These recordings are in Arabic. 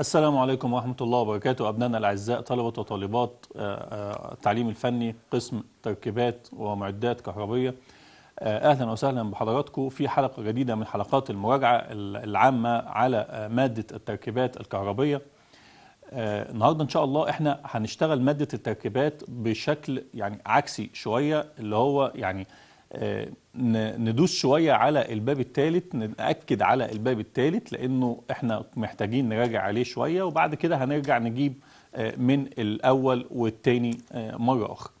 السلام عليكم ورحمة الله وبركاته أبنائنا الأعزاء طلبة وطالبات آه، آه، التعليم الفني قسم تركيبات ومعدات كهربية آه، أهلا وسهلا بحضراتكم في حلقة جديدة من حلقات المراجعة العامة على مادة التركيبات الكهربية النهاردة إن شاء الله إحنا هنشتغل مادة التركيبات بشكل يعني عكسي شوية اللي هو يعني آه، ندوس شوية على الباب الثالث نأكد على الباب الثالث لأنه احنا محتاجين نراجع عليه شوية وبعد كده هنرجع نجيب آه، من الأول والثاني آه، مرة أخرى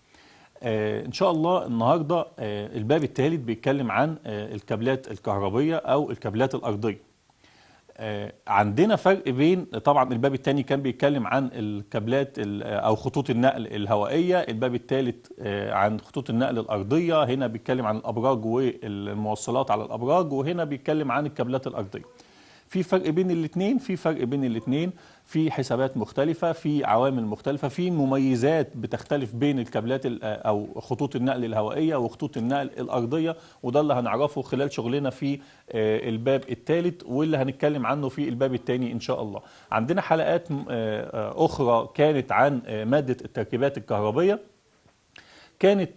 ان شاء الله النهاردة الباب الثالث بيتكلم عن الكابلات الكهربية أو الكابلات الأرضية آه، عندنا فرق بين طبعا الباب الثاني كان بيتكلم عن الكابلات او خطوط النقل الهوائيه الباب الثالث آه، عن خطوط النقل الارضيه هنا بيتكلم عن الابراج والمواصلات على الابراج وهنا بيتكلم عن الكابلات الارضيه في فرق بين الاثنين في فرق بين الاثنين في حسابات مختلفه في عوامل مختلفه في مميزات بتختلف بين الكابلات او خطوط النقل الهوائيه وخطوط النقل الارضيه وده اللي هنعرفه خلال شغلنا في آه، الباب الثالث واللي هنتكلم عنه في الباب الثاني ان شاء الله عندنا حلقات آه، آه، اخرى كانت عن ماده التركيبات الكهربيه كانت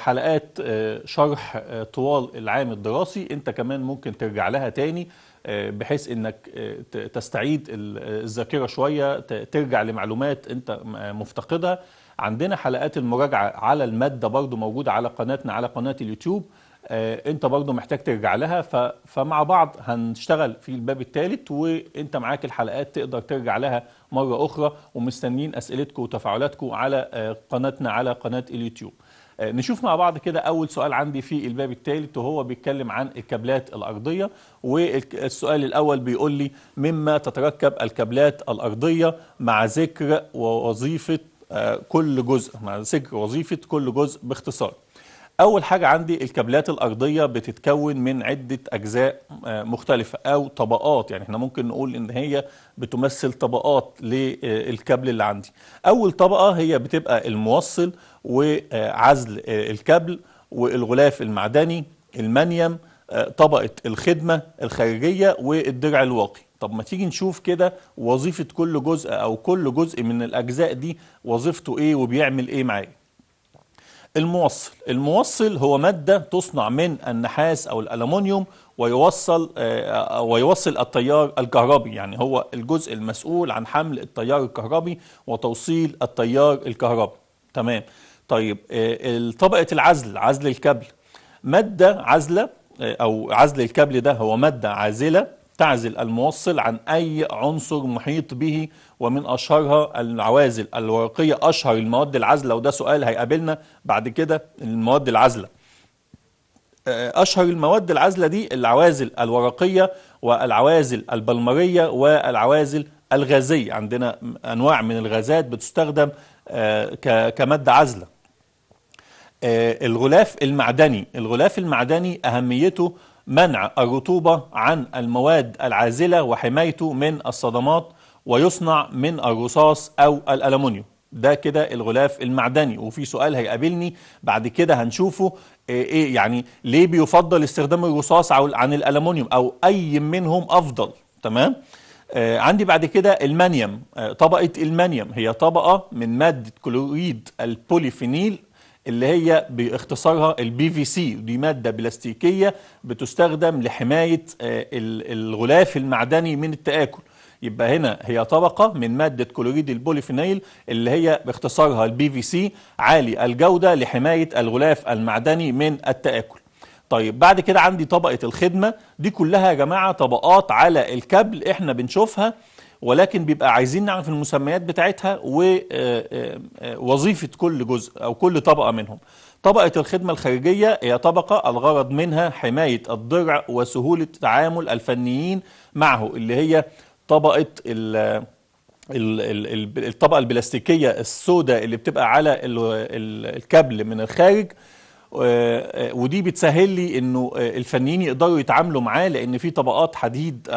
حلقات شرح طوال العام الدراسي انت كمان ممكن ترجع لها تاني بحيث انك آه، تستعيد آه، الذاكره شويه ترجع لمعلومات انت آه، مفتقدها عندنا حلقات المراجعه على الماده برضو موجوده على قناتنا على قناه اليوتيوب انت برضو محتاج ترجع لها فمع بعض هنشتغل في الباب الثالث وانت معاك الحلقات تقدر ترجع لها مره اخرى ومستنيين اسئلتكم وتفاعلاتكم على قناتنا على قناه اليوتيوب آه، نشوف مع بعض كده أول سؤال عندي في الباب الثالث وهو بيتكلم عن الكابلات الأرضية والسؤال الأول بيقول لي مما تتركب الكابلات الأرضية مع ذكر وظيفة آه، كل جزء مع ذكر وظيفة كل جزء باختصار أول حاجة عندي الكابلات الأرضية بتتكون من عدة أجزاء آه، مختلفة أو طبقات يعني احنا ممكن نقول إن هي بتمثل طبقات للكابل اللي عندي أول طبقة هي بتبقى الموصل وعزل الكابل والغلاف المعدني المنيم آه، طبقة الخدمة الخارجية والدرع الواقي طب ما تيجي نشوف كده وظيفة كل جزء أو كل جزء من الأجزاء دي وظيفته إيه وبيعمل إيه معايا الموصل الموصل هو مادة تصنع من النحاس أو الألمونيوم ويوصل آه، آه، ويوصل التيار الكهربي يعني هو الجزء المسؤول عن حمل التيار الكهربي وتوصيل التيار الكهربي تمام طيب آه، طبقة العزل عزل الكابل مادة عزلة آه، أو عزل الكابل ده هو مادة عازلة تعزل الموصل عن أي عنصر محيط به ومن أشهرها العوازل الورقية أشهر المواد العازلة وده سؤال هيقابلنا بعد كده المواد العازلة آه، أشهر المواد العازلة دي العوازل الورقية والعوازل البلمرية والعوازل الغازية عندنا أنواع من الغازات بتستخدم كمادة عازلة آه، الغلاف المعدني الغلاف المعدني أهميته منع الرطوبة عن المواد العازلة وحمايته من الصدمات ويصنع من الرصاص أو الألمنيوم ده كده الغلاف المعدني وفي سؤال هيقابلني بعد كده هنشوفه آه، ايه يعني ليه بيفضل استخدام الرصاص عن الالومنيوم او اي منهم افضل تمام آه عندي بعد كده المانيوم آه طبقه المانيوم هي طبقه من ماده كلوريد البوليفينيل اللي هي باختصارها البي في سي دي ماده بلاستيكيه بتستخدم لحمايه آه، الغلاف المعدني من التاكل يبقى هنا هي طبقه من ماده كلوريد البوليفينيل اللي هي باختصارها البي في سي عالي الجوده لحمايه الغلاف المعدني من التاكل طيب بعد كده عندي طبقه الخدمه دي كلها يا جماعه طبقات على الكابل احنا بنشوفها ولكن بيبقى عايزين نعرف المسميات بتاعتها ووظيفة آه، آه، آه، كل جزء أو كل طبقة منهم طبقة الخدمة الخارجية هي طبقة الغرض منها حماية الدرع وسهولة تعامل الفنيين معه اللي هي طبقة ال الطبقة البلاستيكية السوداء اللي بتبقى على الكابل من الخارج آه، آه، ودي بتسهل لي انه آه، الفنيين يقدروا يتعاملوا معاه لان في طبقات حديد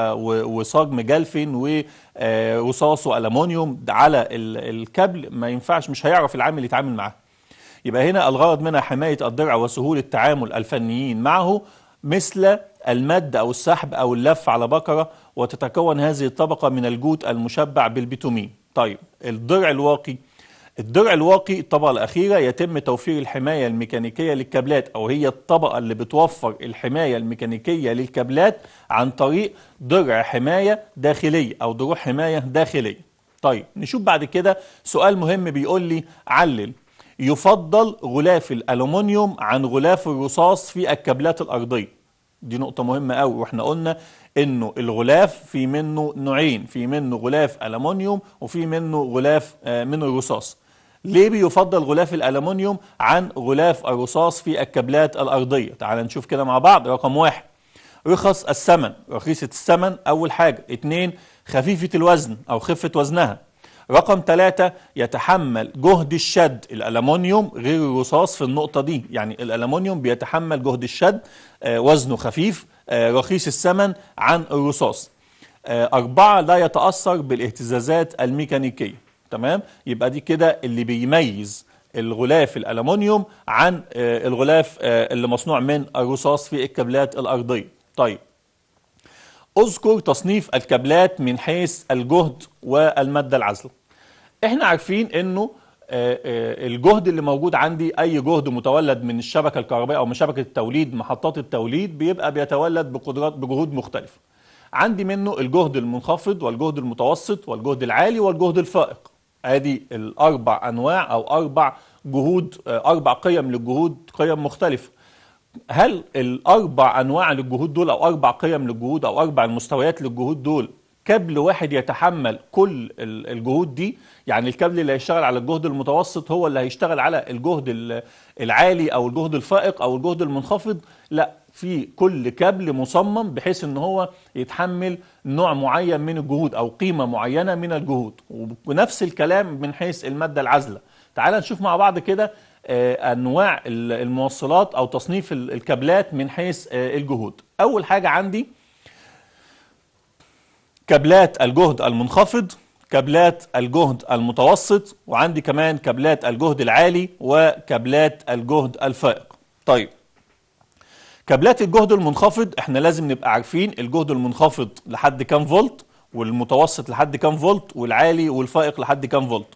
وصاج مجلفن ورصاص والومنيوم على الكابل ما ينفعش مش هيعرف العامل يتعامل معاه يبقى هنا الغرض منها حمايه الدرع وسهوله تعامل الفنيين معه مثل المد او السحب او اللف على بكره وتتكون هذه الطبقه من الجوت المشبع بالبيتومين طيب الضرع الواقي الدرع الواقي الطبقة الأخيرة يتم توفير الحماية الميكانيكية للكابلات أو هي الطبقة اللي بتوفر الحماية الميكانيكية للكابلات عن طريق درع حماية داخلية أو دروع حماية داخلية طيب نشوف بعد كده سؤال مهم بيقول لي علل يفضل غلاف الألومنيوم عن غلاف الرصاص في الكابلات الأرضية دي نقطة مهمة قوي واحنا قلنا انه الغلاف في منه نوعين في منه غلاف ألومنيوم وفي منه غلاف آه، من الرصاص ليه بيفضل غلاف الألمنيوم عن غلاف الرصاص في الكابلات الأرضية تعال نشوف كده مع بعض رقم واحد رخص الثمن رخيصة الثمن أول حاجة اتنين خفيفة الوزن أو خفة وزنها رقم ثلاثة يتحمل جهد الشد الألمنيوم غير الرصاص في النقطة دي يعني الألمنيوم بيتحمل جهد الشد آه، وزنه خفيف آه، رخيص الثمن عن الرصاص آه، أربعة لا يتأثر بالاهتزازات الميكانيكية تمام يبقى دي كده اللي بيميز الغلاف الالومنيوم عن آه، الغلاف آه، اللي مصنوع من الرصاص في الكابلات الارضيه طيب اذكر تصنيف الكابلات من حيث الجهد والماده العازله احنا عارفين انه آه، الجهد اللي موجود عندي اي جهد متولد من الشبكه الكهربائيه او من شبكه التوليد محطات التوليد بيبقى بيتولد بقدرات بجهود مختلفه عندي منه الجهد المنخفض والجهد المتوسط والجهد العالي والجهد الفائق ادي الاربع انواع او اربع جهود آه، اربع قيم للجهود قيم مختلفه هل الاربع انواع للجهود دول او اربع قيم للجهود او اربع المستويات للجهود دول كابل واحد يتحمل كل الجهود دي يعني الكابل اللي هيشتغل على الجهد المتوسط هو اللي هيشتغل على الجهد العالي او الجهد الفائق او الجهد المنخفض لا في كل كابل مصمم بحيث ان هو يتحمل نوع معين من الجهود او قيمه معينه من الجهود ونفس الكلام من حيث الماده العازله تعال نشوف مع بعض كده آه، انواع الموصلات او تصنيف الكابلات من حيث آه، الجهود اول حاجه عندي كابلات الجهد المنخفض كابلات الجهد المتوسط وعندي كمان كابلات الجهد العالي وكابلات الجهد الفائق طيب كابلات الجهد المنخفض احنا لازم نبقى عارفين الجهد المنخفض لحد كام فولت والمتوسط لحد كام فولت والعالي والفائق لحد كام فولت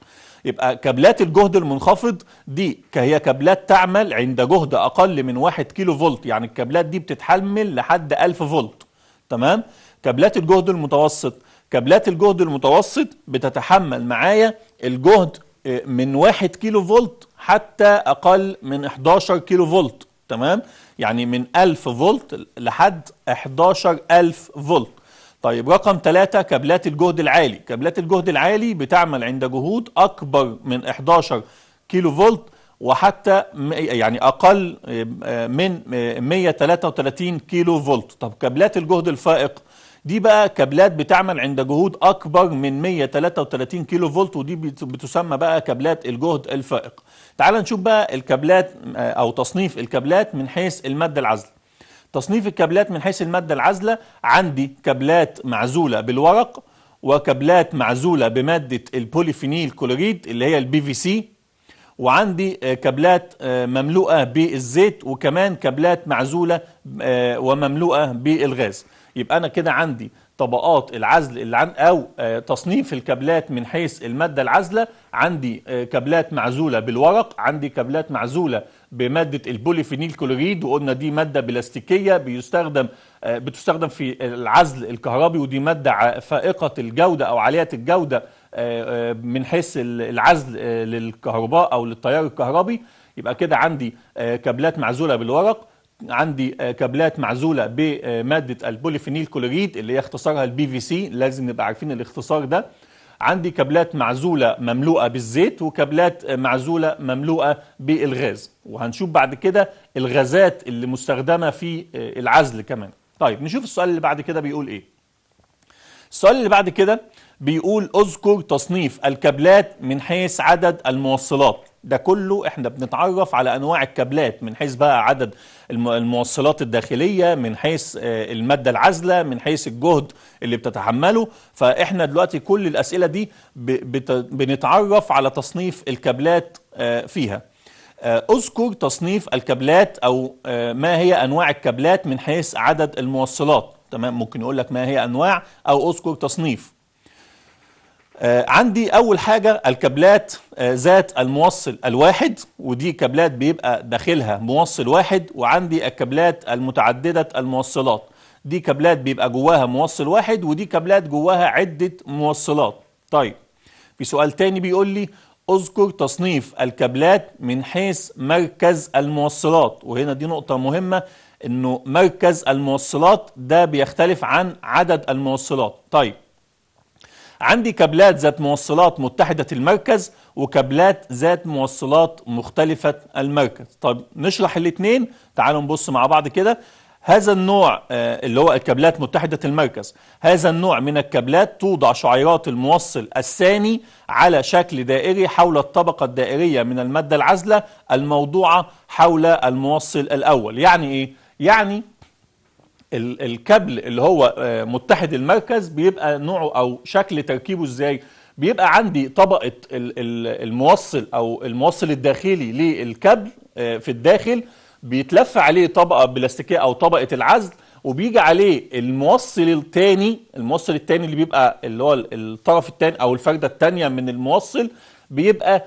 يبقى كابلات الجهد المنخفض دي هي كابلات تعمل عند جهد اقل من 1 كيلو فولت يعني الكابلات دي بتتحمل لحد 1000 فولت تمام كابلات الجهد المتوسط كابلات الجهد المتوسط بتتحمل معايا الجهد آه، من 1 كيلو فولت حتى اقل من 11 كيلو فولت تمام يعني من 1000 فولت لحد 11000 فولت طيب رقم ثلاثة كابلات الجهد العالي كابلات الجهد العالي بتعمل عند جهود أكبر من 11 كيلو فولت وحتى يعني أقل آه، من 133 آه، كيلو فولت طب كابلات الجهد الفائق دي بقى كابلات بتعمل عند جهود اكبر من 133 كيلو فولت ودي بتسمى بقى كابلات الجهد الفائق تعال نشوف بقى الكابلات آه، او تصنيف الكابلات من حيث الماده العازله تصنيف الكابلات من حيث الماده العازله عندي كابلات معزوله بالورق وكابلات معزوله بماده البوليفينيل كلوريد اللي هي البي في سي وعندي آه، كابلات آه، مملوءه بالزيت وكمان كابلات معزوله ومملوءه بالغاز يبقى انا كده عندي طبقات العزل اللي عن او آه، تصنيف الكابلات من حيث الماده العازله عندي آه، كابلات معزوله بالورق عندي كابلات معزوله بماده البوليفينيل كلوريد وقلنا دي ماده بلاستيكيه بيستخدم آه، بتستخدم في العزل الكهربي ودي ماده فائقه الجوده او عاليه الجوده من حيث العزل للكهرباء او للتيار الكهربي يبقى كده عندي كابلات معزوله بالورق عندي آه، كابلات معزوله بماده البوليفينيل كلوريد اللي هي اختصارها البي في سي لازم نبقى عارفين الاختصار ده عندي كابلات معزوله مملوءه بالزيت وكابلات آه، معزوله مملوءه بالغاز وهنشوف بعد كده الغازات اللي مستخدمه في آه، العزل كمان طيب نشوف السؤال اللي بعد كده بيقول ايه السؤال اللي بعد كده بيقول اذكر تصنيف الكابلات من حيث عدد الموصلات ده كله احنا بنتعرف على انواع الكابلات من حيث بقى عدد الموصلات الداخليه من حيث آه، الماده العازله من حيث الجهد اللي بتتحمله فاحنا دلوقتي كل الاسئله دي بنتعرف على تصنيف الكابلات آه، فيها آه، اذكر تصنيف الكابلات او ما هي انواع الكابلات من حيث عدد الموصلات تمام ممكن يقول لك ما هي انواع او اذكر تصنيف آه، عندي اول حاجه الكابلات آه، ذات الموصل الواحد ودي كابلات بيبقى داخلها موصل واحد وعندي الكابلات المتعدده الموصلات دي كابلات بيبقى جواها موصل واحد ودي كابلات جواها عده موصلات طيب في سؤال تاني بيقول لي اذكر تصنيف الكابلات من حيث مركز الموصلات وهنا دي نقطه مهمه انه مركز الموصلات ده بيختلف عن عدد الموصلات طيب عندي كابلات ذات موصلات متحدة المركز وكابلات ذات موصلات مختلفة المركز طب نشرح الاثنين تعالوا نبص مع بعض كده هذا النوع آه، اللي هو الكابلات متحدة المركز هذا النوع من الكابلات توضع شعيرات الموصل الثاني على شكل دائري حول الطبقة الدائرية من المادة العزلة الموضوعة حول الموصل الأول يعني إيه؟ يعني الكابل اللي هو آه، متحد المركز بيبقى نوعه او شكل تركيبه ازاي بيبقى عندي طبقه الموصل او الموصل الداخلي للكابل آه، في الداخل بيتلف عليه طبقه بلاستيكيه او طبقه العزل وبيجي عليه الموصل الثاني الموصل الثاني اللي بيبقى اللي هو الطرف الثاني او الفرده الثانيه من الموصل بيبقى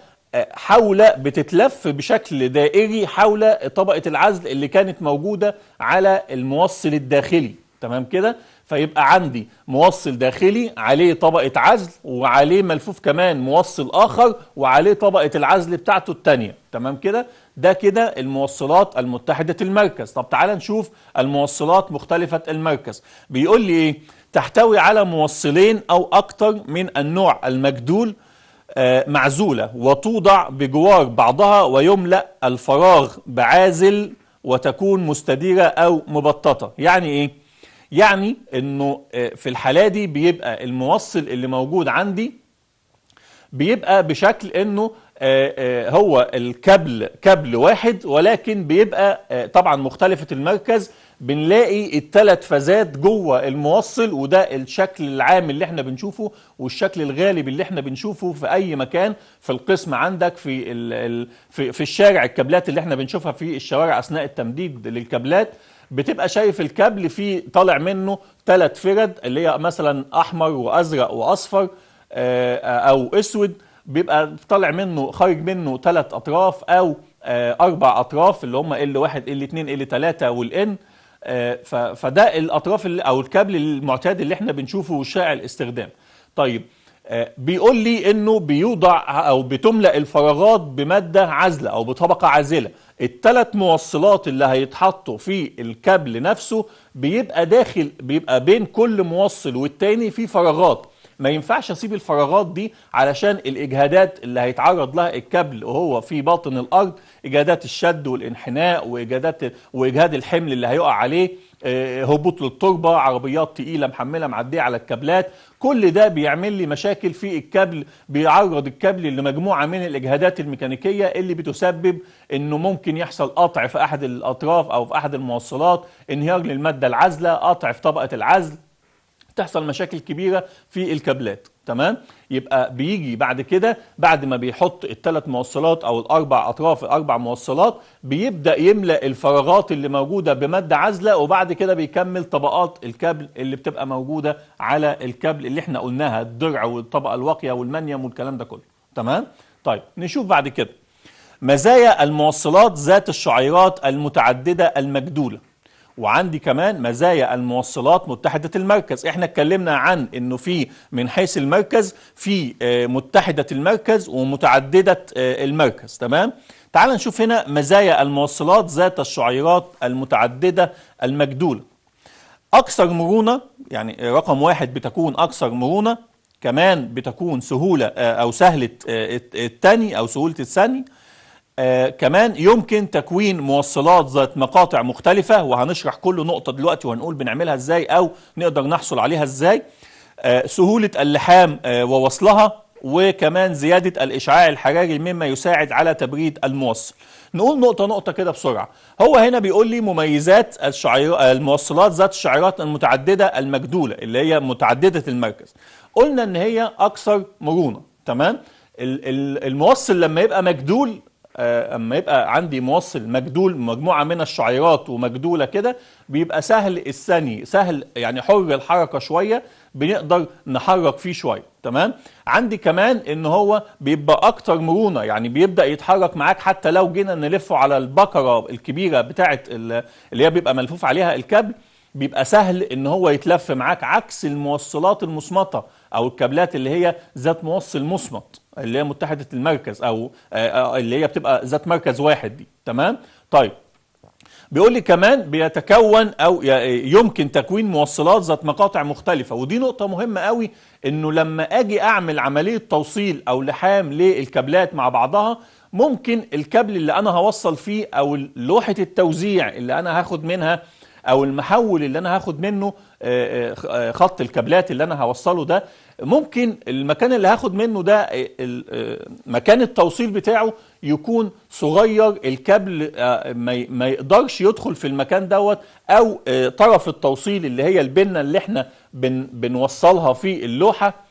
حول بتتلف بشكل دائري حول طبقة العزل اللي كانت موجودة على الموصل الداخلي تمام كده فيبقى عندي موصل داخلي عليه طبقة عزل وعليه ملفوف كمان موصل آخر وعليه طبقة العزل بتاعته التانية تمام كده ده كده الموصلات المتحدة المركز طب تعال نشوف الموصلات مختلفة المركز بيقول لي إيه تحتوي على موصلين أو أكتر من النوع المجدول آه، معزولة وتوضع بجوار بعضها ويملأ الفراغ بعازل وتكون مستديرة أو مبططة يعني إيه؟ يعني إنه آه، في الحالة دي بيبقى الموصل اللي موجود عندي بيبقى بشكل إنه آه، هو الكابل كابل واحد ولكن بيبقى طبعا مختلفة المركز بنلاقي التلات فازات جوه الموصل وده الشكل العام اللي احنا بنشوفه والشكل الغالب اللي احنا بنشوفه في اي مكان في القسم عندك في الـ في, في الشارع الكابلات اللي احنا بنشوفها في الشوارع اثناء التمديد للكابلات بتبقى شايف الكابل فيه طالع منه ثلاث فرد اللي هي مثلا احمر وازرق واصفر آه، او اسود بيبقى طالع منه خارج منه ثلاث اطراف او آه، اربع اطراف اللي هم ال1 ال2 ال3 والان فده الاطراف او الكابل المعتاد اللي احنا بنشوفه شائع الاستخدام طيب آه، بيقول لي انه بيوضع او بتملا الفراغات بماده عازله او بطبقه عازله الثلاث موصلات اللي هيتحطوا في الكابل نفسه بيبقى داخل بيبقى بين كل موصل والتاني في فراغات ما ينفعش اسيب الفراغات دي علشان الاجهادات اللي هيتعرض لها الكابل وهو في باطن الارض اجهادات الشد والانحناء واجهادات وإجهاد الحمل اللي هيقع عليه آه، آه، هبوط للتربة عربيات تقيلة محملة معدية على الكابلات كل ده بيعمل لي مشاكل في الكابل بيعرض الكابل لمجموعة من الإجهادات الميكانيكية اللي بتسبب أنه ممكن يحصل قطع في أحد الأطراف أو في أحد الموصلات انهيار للمادة العازلة قطع في طبقة العزل تحصل مشاكل كبيرة في الكابلات تمام يبقى بيجي بعد كده بعد ما بيحط الثلاث موصلات او الاربع اطراف الاربع موصلات بيبدا يملا الفراغات اللي موجوده بماده عازله وبعد كده بيكمل طبقات الكابل اللي بتبقى موجوده على الكابل اللي احنا قلناها الدرع والطبقه الواقيه والمنيم والكلام ده كله تمام طيب نشوف بعد كده مزايا الموصلات ذات الشعيرات المتعدده المجدوله وعندي كمان مزايا الموصلات متحدة المركز احنا اتكلمنا عن انه في من حيث المركز في آه، متحدة المركز ومتعددة آه، المركز تمام تعال نشوف هنا مزايا الموصلات ذات الشعيرات المتعددة المجدولة أكثر مرونة يعني رقم واحد بتكون أكثر مرونة كمان بتكون سهولة آه، أو سهلة الثاني أو سهولة الثاني آه كمان يمكن تكوين موصلات ذات مقاطع مختلفة وهنشرح كل نقطة دلوقتي وهنقول بنعملها ازاي او نقدر نحصل عليها ازاي آه سهولة اللحام آه ووصلها وكمان زيادة الإشعاع الحراري مما يساعد على تبريد الموصل نقول نقطة نقطة كده بسرعة هو هنا بيقول لي مميزات الشعير... الموصلات ذات الشعيرات المتعددة المجدولة اللي هي متعددة المركز قلنا ان هي أكثر مرونة تمام الموصل لما يبقى مجدول آه، اما يبقى عندي موصل مجدول مجموعه من الشعيرات ومجدوله كده بيبقى سهل الثاني سهل يعني حر الحركه شويه بنقدر نحرك فيه شويه تمام عندي كمان ان هو بيبقى اكتر مرونه يعني بيبدا يتحرك معاك حتى لو جينا نلفه على البكره الكبيره بتاعه اللي هي بيبقى ملفوف عليها الكابل بيبقى سهل ان هو يتلف معاك عكس الموصلات المصمطه او الكابلات اللي هي ذات موصل مصمت اللي هي متحده المركز او آه، آه، اللي هي بتبقى ذات مركز واحد دي تمام طيب بيقول لي كمان بيتكون او يمكن تكوين موصلات ذات مقاطع مختلفه ودي نقطه مهمه قوي انه لما اجي اعمل عمليه توصيل او لحام للكابلات مع بعضها ممكن الكابل اللي انا هوصل فيه او لوحه التوزيع اللي انا هاخد منها او المحول اللي انا هاخد منه آه، آه، آه، خط الكابلات اللي انا هوصله ده ممكن المكان اللي هاخد منه ده مكان التوصيل بتاعه يكون صغير الكابل ما يقدرش يدخل في المكان دوت او طرف التوصيل اللي هي البنه اللي احنا بنوصلها في اللوحه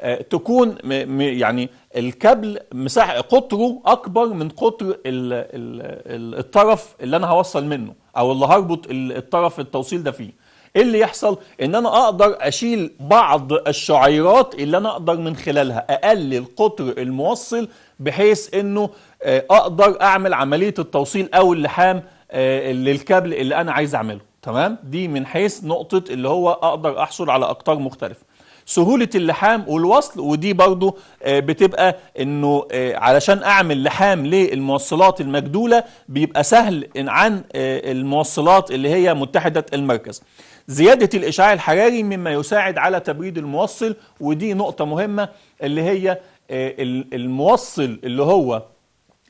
آه، تكون يعني الكابل مساحه قطره اكبر من قطر الطرف اللي انا هوصل منه او اللي هربط الطرف التوصيل ده فيه ايه اللي يحصل ان انا اقدر اشيل بعض الشعيرات اللي انا اقدر من خلالها اقلل قطر الموصل بحيث انه آه، اقدر اعمل عمليه التوصيل او اللحام آه، للكابل اللي انا عايز اعمله تمام دي من حيث نقطه اللي هو اقدر احصل على اقطار مختلفه سهولة اللحام والوصل ودي برضو آه، بتبقى انه آه، علشان اعمل لحام للموصلات المجدولة بيبقى سهل عن آه، الموصلات اللي هي متحدة المركز زيادة الإشعاع الحراري مما يساعد على تبريد الموصل ودي نقطة مهمة اللي هي الموصل اللي هو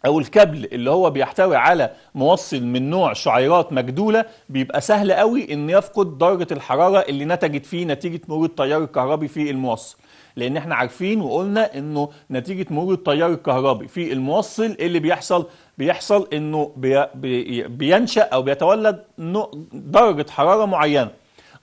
او الكابل اللي هو بيحتوي على موصل من نوع شعيرات مجدولة بيبقى سهل قوي ان يفقد درجة الحرارة اللي نتجت فيه نتيجة مرور التيار الكهربي في الموصل لان احنا عارفين وقلنا انه نتيجة مرور التيار الكهربي في الموصل اللي بيحصل بيحصل انه بي بي بينشأ او بيتولد درجة حرارة معينة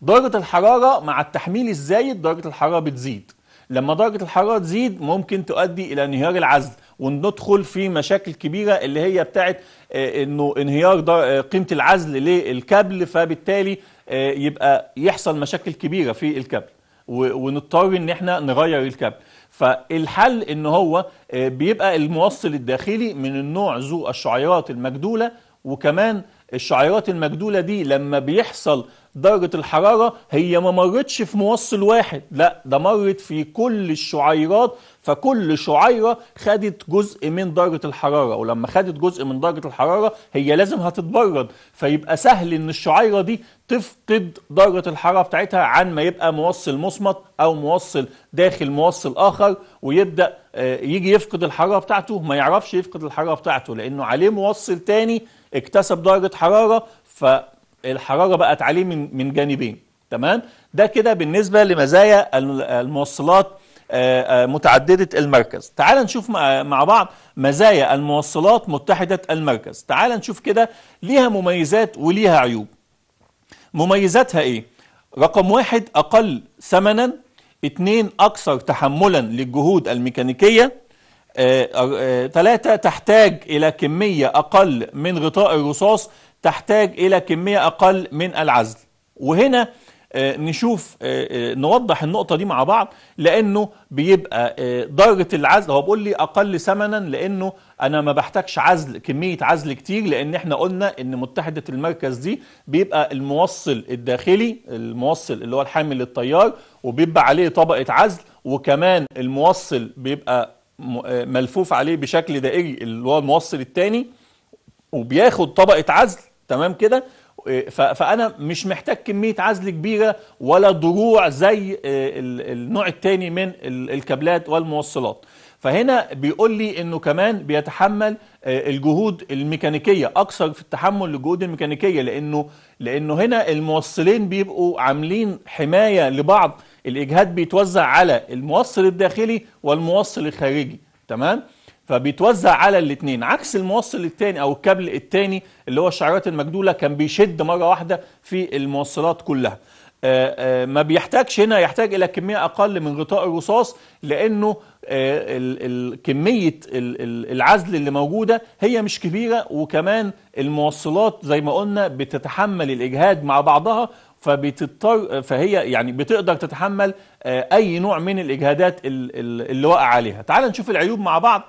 درجة الحرارة مع التحميل الزايد درجة الحرارة بتزيد لما درجة الحرارة تزيد ممكن تؤدي إلى انهيار العزل وندخل في مشاكل كبيرة اللي هي بتاعت آه، انه انهيار آه، قيمة العزل للكابل فبالتالي آه، يبقى يحصل مشاكل كبيرة في الكابل ونضطر ان احنا نغير الكابل فالحل ان هو بيبقى الموصل الداخلي من النوع ذو الشعيرات المجدولة وكمان الشعيرات المجدولة دي لما بيحصل درجة الحرارة هي ما مرتش في موصل واحد لا ده مرت في كل الشعيرات فكل شعيرة خدت جزء من درجة الحرارة ولما خدت جزء من درجة الحرارة هي لازم هتتبرد فيبقى سهل ان الشعيرة دي تفقد درجة الحرارة بتاعتها عن ما يبقى موصل مصمت أو موصل داخل موصل آخر ويبدأ آه، يجي يفقد الحرارة بتاعته ما يعرفش يفقد الحرارة بتاعته لأنه عليه موصل تاني اكتسب درجة حرارة فالحرارة بقت عليه من من جانبين تمام ده كده بالنسبة لمزايا الموصلات آه، آه، متعددة المركز تعال نشوف مع بعض مزايا الموصلات متحدة المركز تعال نشوف كده ليها مميزات وليها عيوب مميزاتها ايه رقم واحد اقل ثمنا اتنين اكثر تحملا للجهود الميكانيكيه ثلاثة آه، آه، تحتاج إلى كمية أقل من غطاء الرصاص تحتاج إلى كمية أقل من العزل وهنا آه، نشوف آه، آه، نوضح النقطة دي مع بعض لأنه بيبقى درجة العزل هو بيقول لي أقل ثمنا لأنه أنا ما بحتاجش عزل كمية عزل كتير لأن احنا قلنا إن متحدة المركز دي بيبقى الموصل الداخلي الموصل اللي هو الحامل للتيار وبيبقى عليه طبقة عزل وكمان الموصل بيبقى ملفوف عليه بشكل دائري اللي هو الموصل الثاني وبياخد طبقة عزل تمام كده إيه، فانا مش محتاج كميه عزل كبيره ولا ضروع زي إيه، النوع الثاني من الكابلات والموصلات فهنا بيقول لي انه كمان بيتحمل إيه، الجهود الميكانيكيه اكثر في التحمل للجهود الميكانيكيه لانه لانه هنا الموصلين بيبقوا عاملين حمايه لبعض الاجهاد بيتوزع على الموصل الداخلي والموصل الخارجي تمام فبيتوزع على الاثنين عكس الموصل الثاني او الكابل الثاني اللي هو الشعيرات المجدوله كان بيشد مره واحده في الموصلات كلها آه، آه، ما بيحتاجش هنا يحتاج الى كميه اقل من غطاء الرصاص لانه آه، كميه العزل اللي موجوده هي مش كبيره وكمان الموصلات زي ما قلنا بتتحمل الاجهاد مع بعضها فبتضطر فهي يعني بتقدر تتحمل اي نوع من الاجهادات اللي واقع عليها تعال نشوف العيوب مع بعض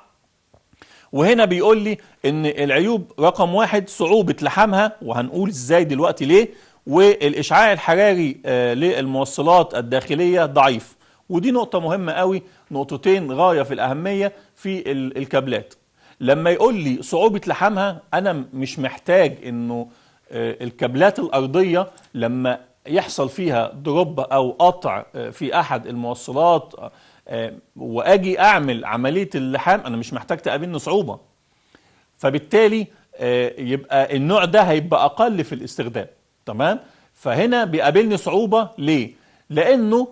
وهنا بيقول لي ان العيوب رقم واحد صعوبة لحمها وهنقول ازاي دلوقتي ليه والاشعاع الحراري آه، للموصلات الداخلية ضعيف ودي نقطة مهمة قوي نقطتين غاية في الأهمية في الكابلات لما يقول لي صعوبة لحمها أنا مش محتاج أنه آه، الكابلات الأرضية لما يحصل فيها دروب أو قطع آه، في أحد الموصلات آه، واجي اعمل عمليه اللحام انا مش محتاج تقابلني صعوبه فبالتالي آه، يبقى النوع ده هيبقى اقل في الاستخدام تمام فهنا بيقابلني صعوبه ليه لانه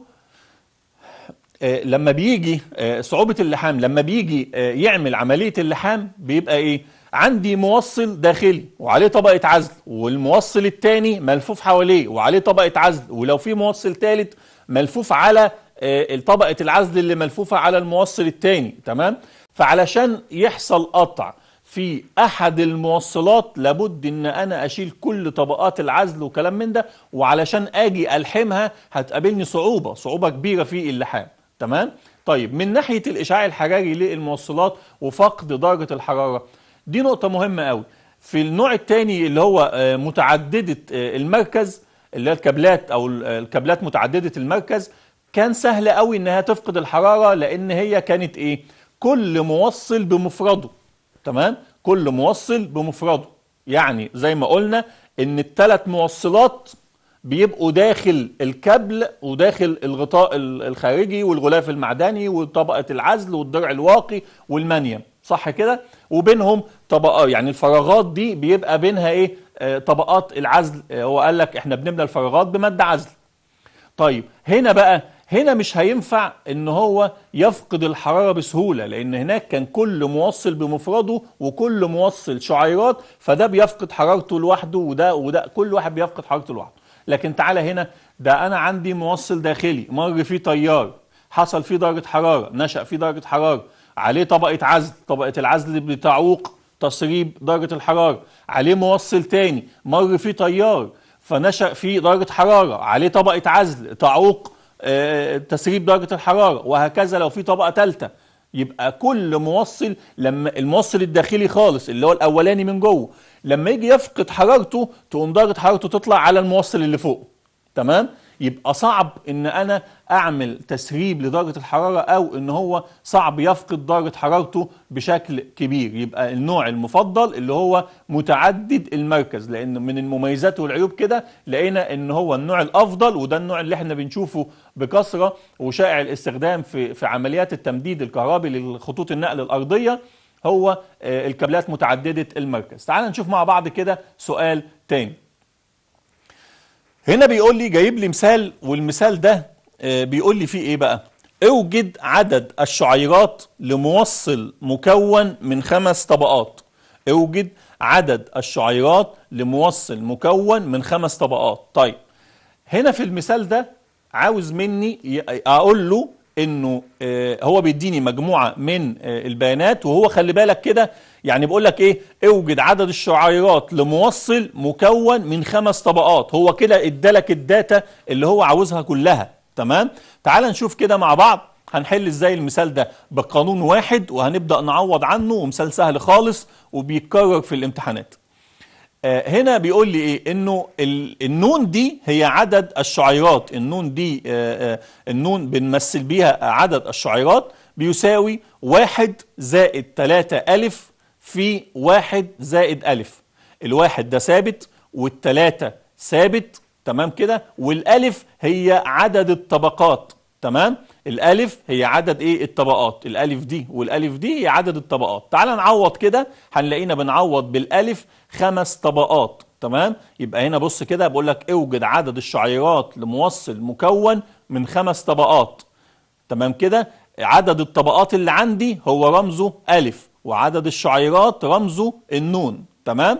آه، لما بيجي صعوبه اللحام لما بيجي يعمل عمليه اللحام بيبقى ايه عندي موصل داخلي وعليه طبقه عزل والموصل الثاني ملفوف حواليه وعليه طبقه عزل ولو في موصل ثالث ملفوف على آه، طبقه العزل اللي ملفوفه على الموصل الثاني تمام فعلشان يحصل قطع في احد الموصلات لابد ان انا اشيل كل طبقات العزل وكلام من ده وعلشان اجي الحمها هتقابلني صعوبه صعوبه كبيره في اللحام تمام طيب من ناحيه الاشعاع الحراري للموصلات وفقد درجه الحراره دي نقطه مهمه قوي في النوع الثاني اللي هو آه، متعدده آه، المركز اللي هي الكابلات او الكابلات متعدده المركز كان سهل قوي انها تفقد الحراره لان هي كانت ايه كل موصل بمفرده تمام كل موصل بمفرده يعني زي ما قلنا ان الثلاث موصلات بيبقوا داخل الكابل وداخل الغطاء الخارجي والغلاف المعدني وطبقه العزل والدرع الواقي والمانيوم صح كده وبينهم طبقه يعني الفراغات دي بيبقى بينها ايه آه، طبقات العزل آه، هو قال لك احنا بنبنى الفراغات بماده عزل طيب هنا بقى هنا مش هينفع ان هو يفقد الحرارة بسهولة لان هناك كان كل موصل بمفرده وكل موصل شعيرات فده بيفقد حرارته لوحده وده وده كل واحد بيفقد حرارته لوحده لكن تعالى هنا ده انا عندي موصل داخلي مر فيه تيار حصل فيه درجة حرارة نشأ فيه درجة حرارة عليه طبقة عزل طبقة العزل بتعوق تسريب درجة الحرارة عليه موصل تاني مر فيه تيار فنشأ فيه درجة حرارة عليه طبقة عزل تعوق تسريب درجه الحراره وهكذا لو في طبقه ثالثه يبقى كل موصل لما الموصل الداخلي خالص اللي هو الاولاني من جوه لما يجي يفقد حرارته تقوم درجه حرارته تطلع على الموصل اللي فوق تمام يبقى صعب ان انا اعمل تسريب لدرجه الحراره او ان هو صعب يفقد درجه حرارته بشكل كبير يبقى النوع المفضل اللي هو متعدد المركز لان من المميزات والعيوب كده لقينا ان هو النوع الافضل وده النوع اللي احنا بنشوفه بكثره وشائع الاستخدام في في عمليات التمديد الكهربي لخطوط النقل الارضيه هو آه، الكابلات متعدده المركز تعال نشوف مع بعض كده سؤال تاني هنا بيقول لي جايب لي مثال والمثال ده آه، بيقول لي فيه ايه بقى اوجد عدد الشعيرات لموصل مكون من خمس طبقات اوجد عدد الشعيرات لموصل مكون من خمس طبقات طيب هنا في المثال ده عاوز مني اقول له انه آه، هو بيديني مجموعه من آه، البيانات وهو خلي بالك كده يعني بيقول لك ايه اوجد عدد الشعيرات لموصل مكون من خمس طبقات هو كده ادالك الداتا اللي هو عاوزها كلها تمام تعال نشوف كده مع بعض هنحل ازاي المثال ده بقانون واحد وهنبدا نعوض عنه ومثال سهل خالص وبيتكرر في الامتحانات آه، هنا بيقول لي ايه انه النون دي هي عدد الشعيرات النون دي آه، آه، النون بنمثل بيها عدد الشعيرات بيساوي واحد زائد تلاتة ألف في واحد زائد ألف الواحد ده ثابت والتلاتة ثابت تمام كده والألف هي عدد الطبقات تمام الالف هي عدد ايه الطبقات الالف دي والالف دي هي عدد الطبقات تعال نعوض كده هنلاقينا بنعوض بالالف خمس طبقات تمام يبقى هنا بص كده بقول لك اوجد عدد الشعيرات لموصل مكون من خمس طبقات تمام كده عدد الطبقات اللي عندي هو رمزه الف وعدد الشعيرات رمزه النون تمام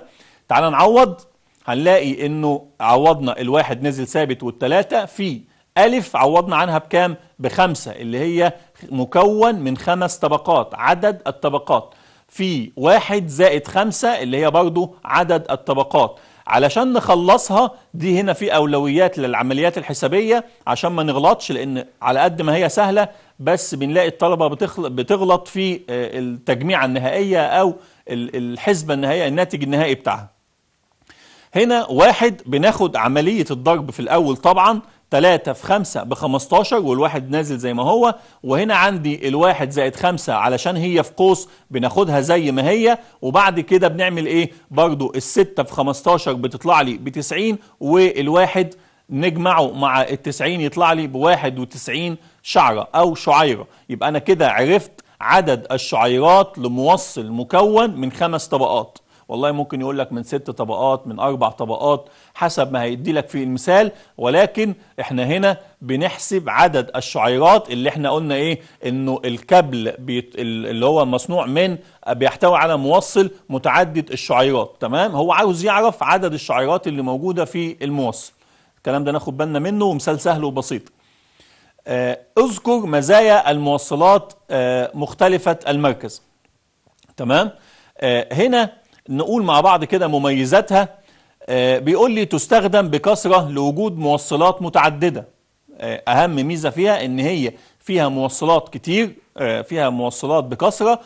تعال نعوض هنلاقي انه عوضنا الواحد نزل ثابت والثلاثه في ألف عوضنا عنها بكام؟ بخمسة اللي هي مكون من خمس طبقات عدد الطبقات في واحد زائد خمسة اللي هي برضو عدد الطبقات علشان نخلصها دي هنا في أولويات للعمليات الحسابية عشان ما نغلطش لأن على قد ما هي سهلة بس بنلاقي الطلبة بتغلط في آه، التجميعة النهائية أو الحسبة النهائية الناتج النهائي بتاعها هنا واحد بناخد عملية الضرب في الأول طبعا 3 في 5 ب 15 والواحد نازل زي ما هو وهنا عندي الواحد زائد 5 علشان هي في قوس بناخدها زي ما هي وبعد كده بنعمل ايه برضو 6 في 15 بتطلع لي ب 90 والواحد نجمعه مع ال 90 يطلع لي ب 91 شعرة أو شعيرة يبقى أنا كده عرفت عدد الشعيرات لموصل مكون من خمس طبقات والله ممكن يقول لك من ست طبقات من أربع طبقات حسب ما هيدي لك في المثال ولكن احنا هنا بنحسب عدد الشعيرات اللي احنا قلنا ايه انه الكابل بيت اللي هو مصنوع من بيحتوي على موصل متعدد الشعيرات تمام هو عاوز يعرف عدد الشعيرات اللي موجودة في الموصل الكلام ده ناخد بالنا منه ومثال سهل وبسيط آه، اذكر مزايا الموصلات آه، مختلفة المركز تمام آه، هنا نقول مع بعض كده مميزاتها آه، بيقول لي تستخدم بكثرة لوجود موصلات متعددة آه، أهم ميزة فيها إن هي فيها موصلات كتير آه، فيها موصلات بكثرة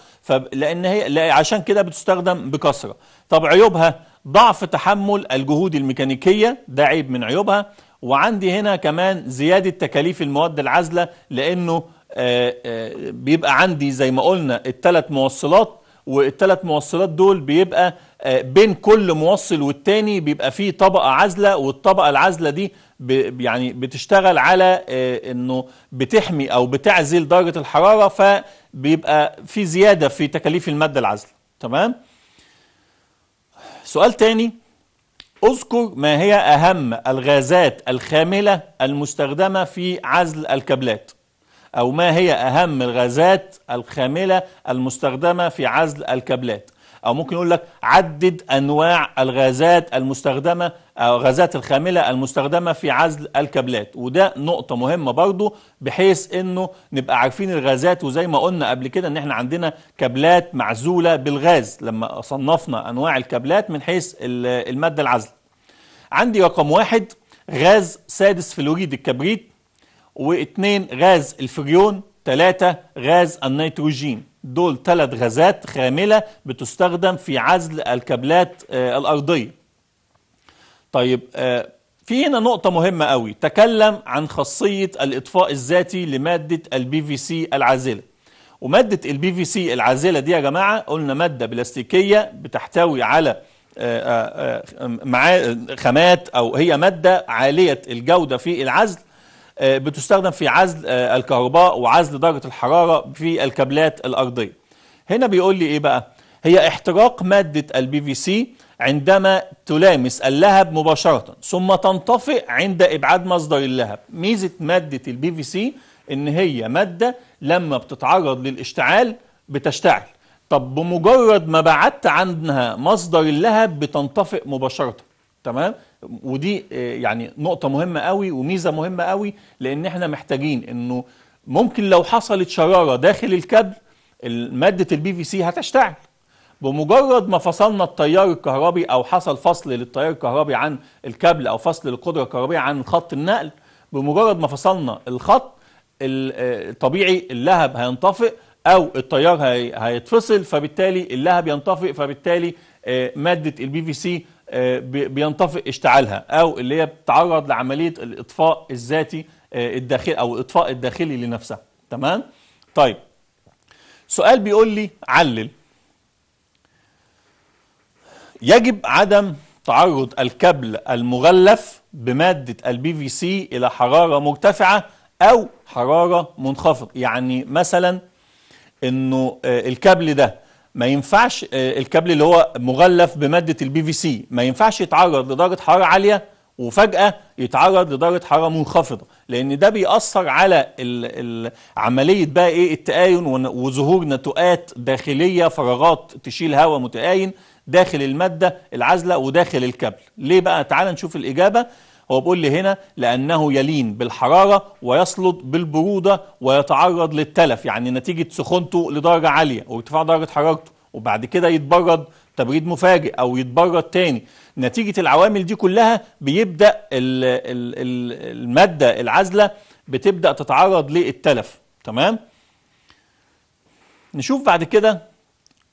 لأن هي عشان كده بتستخدم بكثرة طب عيوبها ضعف تحمل الجهود الميكانيكية ده عيب من عيوبها وعندي هنا كمان زيادة تكاليف المواد العازلة لأنه بيبقى عندي زي ما قلنا الثلاث موصلات والثلاث موصلات دول بيبقى آه، بين كل موصل والتاني بيبقى فيه طبقة عازلة والطبقة العازلة دي يعني بتشتغل على آه، انه بتحمي او بتعزل درجة الحرارة فبيبقى في زيادة في تكاليف المادة العازلة تمام سؤال تاني اذكر ما هي اهم الغازات الخاملة المستخدمة في عزل الكابلات أو ما هي أهم الغازات الخاملة المستخدمة في عزل الكابلات أو ممكن يقول لك عدد أنواع الغازات المستخدمة أو غازات الخاملة المستخدمة في عزل الكابلات وده نقطة مهمة برضو بحيث أنه نبقى عارفين الغازات وزي ما قلنا قبل كده أن احنا عندنا كابلات معزولة بالغاز لما صنفنا أنواع الكابلات من حيث المادة العزل عندي رقم واحد غاز سادس فلوريد الكبريت واثنين غاز الفريون ثلاثة غاز النيتروجين دول ثلاث غازات خاملة بتستخدم في عزل الكابلات آه، الأرضية طيب آه، في هنا نقطة مهمة قوي تكلم عن خاصية الإطفاء الذاتي لمادة البي في سي العازلة ومادة البي في سي العازلة دي يا جماعة قلنا مادة بلاستيكية بتحتوي على آه، خامات أو هي مادة عالية الجودة في العزل آه، بتستخدم في عزل آه، الكهرباء وعزل درجة الحرارة في الكابلات الأرضية هنا بيقول لي إيه بقى هي احتراق مادة البي في سي عندما تلامس اللهب مباشرة ثم تنطفئ عند إبعاد مصدر اللهب ميزة مادة البي في سي إن هي مادة لما بتتعرض للاشتعال بتشتعل طب بمجرد ما بعدت عنها مصدر اللهب بتنطفئ مباشرة تمام ودي آه، يعني نقطة مهمة قوي وميزة مهمة قوي لأن احنا محتاجين انه ممكن لو حصلت شرارة داخل الكابل مادة البي في سي هتشتعل بمجرد ما فصلنا التيار الكهربي او حصل فصل للتيار الكهربي عن الكابل او فصل للقدرة الكهربية عن خط النقل بمجرد ما فصلنا الخط الطبيعي آه، اللهب هينطفئ او التيار هيتفصل فبالتالي اللهب ينطفئ فبالتالي آه، مادة البي في سي آه، بينطفئ اشتعالها او اللي هي بتتعرض لعمليه الاطفاء الذاتي آه، الداخلي او الاطفاء الداخلي لنفسها تمام طيب سؤال بيقول لي علل يجب عدم تعرض الكابل المغلف بمادة البي في سي إلى حرارة مرتفعة أو حرارة منخفضة يعني مثلا أنه آه، الكابل ده ما ينفعش آه، الكابل اللي هو مغلف بماده البي في سي ما ينفعش يتعرض لدرجه حراره عاليه وفجاه يتعرض لدرجه حراره منخفضه لان ده بيأثر على عمليه بقى ايه التآين وظهور نتوءات داخليه فراغات تشيل هواء متآين داخل الماده العازله وداخل الكابل ليه بقى تعال نشوف الاجابه هو بيقول لي هنا لأنه يلين بالحرارة ويصلد بالبرودة ويتعرض للتلف يعني نتيجة سخونته لدرجة عالية وارتفاع درجة حرارته وبعد كده يتبرد تبريد مفاجئ أو يتبرد تاني نتيجة العوامل دي كلها بيبدأ الـ الـ الـ المادة العازلة بتبدأ تتعرض للتلف تمام نشوف بعد كده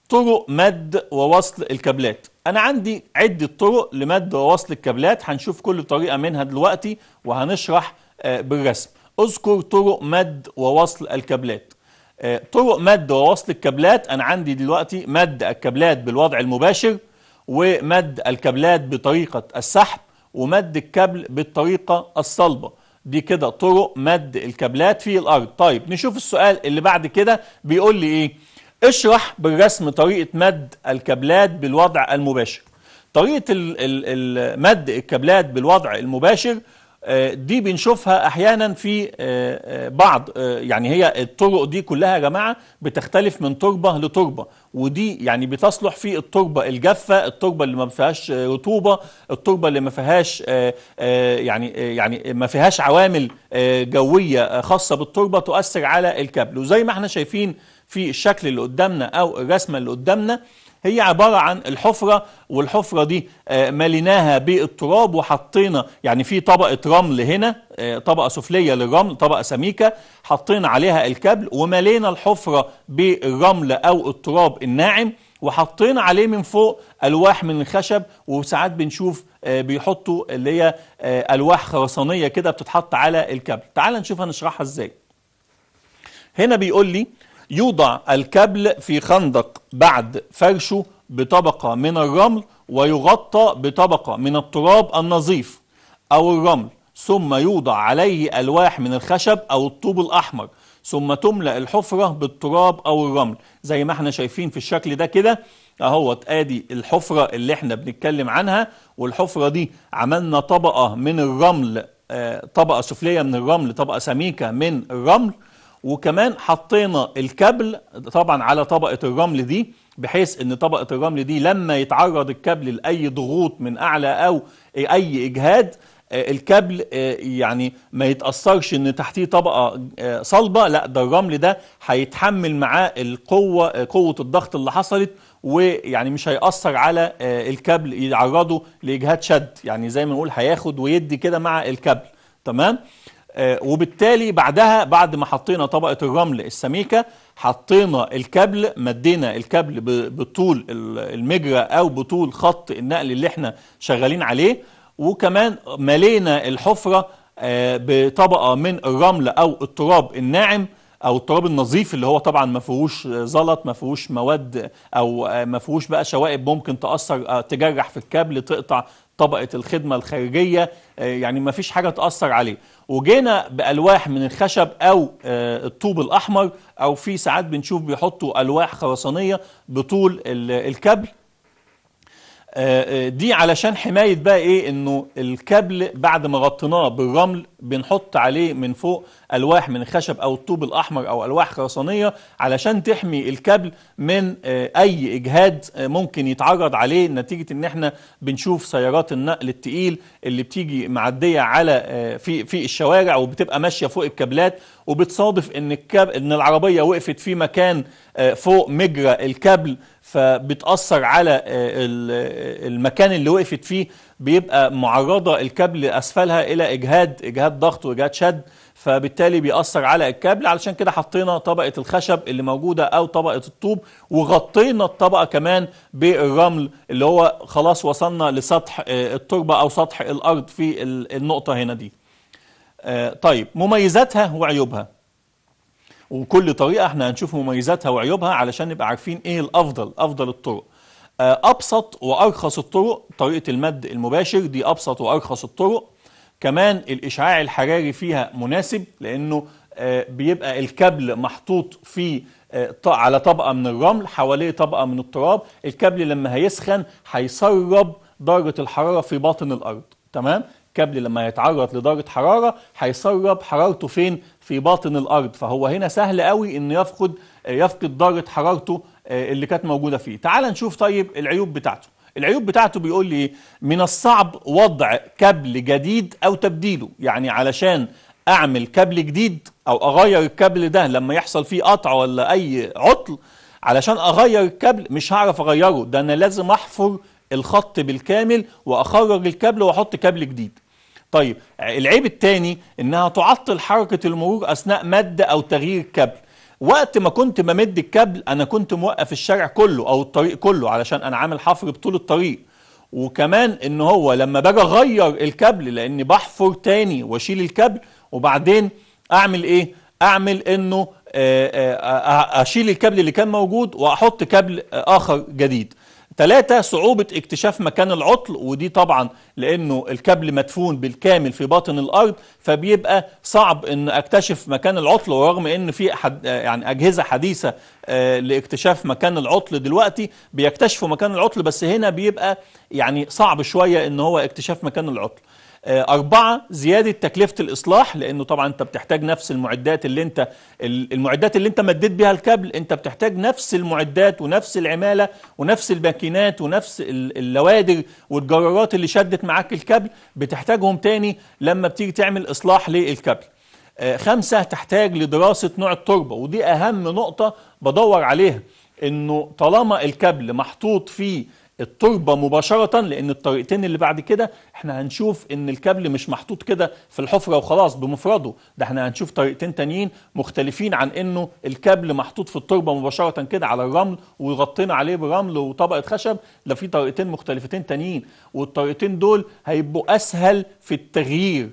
طرق مد ووصل الكابلات انا عندي عده طرق لمد ووصل الكابلات هنشوف كل طريقه منها دلوقتي وهنشرح آه، بالرسم اذكر طرق مد ووصل الكابلات آه، طرق مد ووصل الكابلات انا عندي دلوقتي مد الكابلات بالوضع المباشر ومد الكابلات بطريقه السحب ومد الكابل بالطريقه الصلبه دي كده طرق مد الكابلات في الارض طيب نشوف السؤال اللي بعد كده بيقول لي ايه اشرح بالرسم طريقة مد الكابلات بالوضع المباشر طريقة مد الكابلات بالوضع المباشر آه، دي بنشوفها احيانا في آه، آه، بعض يعني هي الطرق دي كلها يا جماعه بتختلف من تربه لتربه ودي يعني بتصلح في التربه الجافه التربه اللي ما فيهاش رطوبه التربه اللي ما فيهاش يعني يعني ما فيهاش عوامل جويه خاصه بالتربه تؤثر على الكابل وزي ما احنا شايفين في الشكل اللي قدامنا او الرسمه اللي قدامنا هي عبارة عن الحفرة والحفرة دي آه، مليناها بالتراب وحطينا يعني في طبقة رمل هنا آه، طبقة سفلية للرمل طبقة سميكة حطينا عليها الكابل وملينا الحفرة بالرمل أو التراب الناعم وحطينا عليه من فوق ألواح من الخشب وساعات بنشوف آه، بيحطوا اللي هي ألواح خرسانية كده بتتحط على الكابل تعال نشوف هنشرحها ازاي هنا بيقول لي يوضع الكبل في خندق بعد فرشه بطبقة من الرمل ويغطى بطبقة من التراب النظيف أو الرمل ثم يوضع عليه ألواح من الخشب أو الطوب الأحمر ثم تملأ الحفرة بالتراب أو الرمل زي ما احنا شايفين في الشكل ده كده اهوت ادي الحفرة اللي احنا بنتكلم عنها والحفرة دي عملنا طبقة من الرمل آه، طبقة سفلية من الرمل طبقة سميكة من الرمل وكمان حطينا الكابل طبعا على طبقة الرمل دي بحيث ان طبقة الرمل دي لما يتعرض الكابل لأي ضغوط من أعلى أو أي إجهاد آه، الكابل آه، يعني ما يتأثرش ان تحتيه طبقة آه، صلبة لا ده الرمل ده هيتحمل معاه القوة قوة الضغط اللي حصلت ويعني مش هيأثر على الكابل يعرضه لإجهاد شد يعني زي ما نقول هياخد ويدي كده مع الكابل تمام؟ آه، وبالتالي بعدها بعد ما حطينا طبقة الرمل السميكة حطينا الكابل مدينا الكابل بطول المجرى أو بطول خط النقل اللي احنا شغالين عليه وكمان ملينا الحفرة آه، بطبقة من الرمل أو التراب الناعم او التراب النظيف اللي هو طبعا ما فيهوش زلط ما فيهوش مواد او آه، ما فيهوش بقى شوائب ممكن تاثر تجرح في الكابل تقطع طبقه الخدمه الخارجيه آه، يعني ما فيش حاجه تاثر عليه وجينا بالواح من الخشب او آه، الطوب الاحمر او في ساعات بنشوف بيحطوا الواح خرسانيه بطول الكابل دي علشان حمايه بقى ايه انه الكابل بعد ما غطيناه بالرمل بنحط عليه من فوق الواح من الخشب او الطوب الاحمر او الواح خرسانيه علشان تحمي الكابل من آه، اي اجهاد آه، ممكن يتعرض عليه نتيجه ان احنا بنشوف سيارات النقل التقيل اللي بتيجي معديه على آه، في في الشوارع وبتبقى ماشيه فوق الكابلات وبتصادف ان الكاب ان العربيه وقفت في مكان فوق مجرى الكابل فبتأثر على آه، آه، المكان اللي وقفت فيه بيبقى معرضة الكابل أسفلها إلى إجهاد إجهاد ضغط وإجهاد شد فبالتالي بيأثر على الكابل علشان كده حطينا طبقة الخشب اللي موجودة أو طبقة الطوب وغطينا الطبقة كمان بالرمل اللي هو خلاص وصلنا لسطح آه، التربة أو سطح الأرض في النقطة هنا دي طيب مميزاتها وعيوبها وكل طريقه احنا هنشوف مميزاتها وعيوبها علشان نبقى عارفين ايه الافضل افضل الطرق آه، ابسط وارخص الطرق طريقه المد المباشر دي ابسط وارخص الطرق كمان الاشعاع الحراري فيها مناسب لانه آه، بيبقى الكابل محطوط في آه، على طبقه من الرمل حواليه طبقه من التراب الكابل لما هيسخن هيسرب درجه الحراره في باطن الارض تمام الكابل لما يتعرض لدرجة حرارة هيسرب حرارته فين في باطن الأرض فهو هنا سهل قوي إن يفقد يفقد درجة حرارته آه، اللي كانت موجودة فيه تعال نشوف طيب العيوب بتاعته العيوب بتاعته بيقول لي من الصعب وضع كابل جديد أو تبديله يعني علشان أعمل كابل جديد أو أغير الكابل ده لما يحصل فيه قطع ولا أي عطل علشان أغير الكابل مش هعرف أغيره ده أنا لازم أحفر الخط بالكامل واخرج الكابل واحط كابل جديد طيب العيب الثاني انها تعطل حركه المرور اثناء مد او تغيير الكابل وقت ما كنت بمد الكابل انا كنت موقف الشارع كله او الطريق كله علشان انا عامل حفر بطول الطريق وكمان ان هو لما باجي اغير الكابل لاني بحفر تاني واشيل الكابل وبعدين اعمل ايه اعمل انه آه، آه، آه، اشيل الكابل اللي كان موجود واحط كابل اخر جديد تلاتة صعوبة اكتشاف مكان العطل ودي طبعا لأنه الكابل مدفون بالكامل في باطن الأرض فبيبقى صعب أن أكتشف مكان العطل ورغم أن في حد يعني أجهزة حديثة آه، لاكتشاف مكان العطل دلوقتي بيكتشفوا مكان العطل بس هنا بيبقى يعني صعب شوية أن هو اكتشاف مكان العطل آه، أربعة زيادة تكلفة الإصلاح لأنه طبعا أنت بتحتاج نفس المعدات اللي أنت المعدات اللي أنت مديت بها الكابل أنت بتحتاج نفس المعدات ونفس العمالة ونفس الماكينات ونفس اللوادر والجرارات اللي شدت معاك الكابل بتحتاجهم تاني لما بتيجي تعمل إصلاح للكابل آه، خمسة تحتاج لدراسة نوع التربة ودي أهم نقطة بدور عليها انه طالما الكابل محطوط فيه التربه مباشره لان الطريقتين اللي بعد كده احنا هنشوف ان الكابل مش محطوط كده في الحفره وخلاص بمفرده ده احنا هنشوف طريقتين تانيين مختلفين عن انه الكابل محطوط في التربه مباشره كده على الرمل ويغطينا عليه برمل وطبقه خشب ده في طريقتين مختلفتين تانيين والطريقتين دول هيبقوا اسهل في التغيير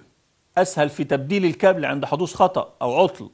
اسهل في تبديل الكابل عند حدوث خطا او عطل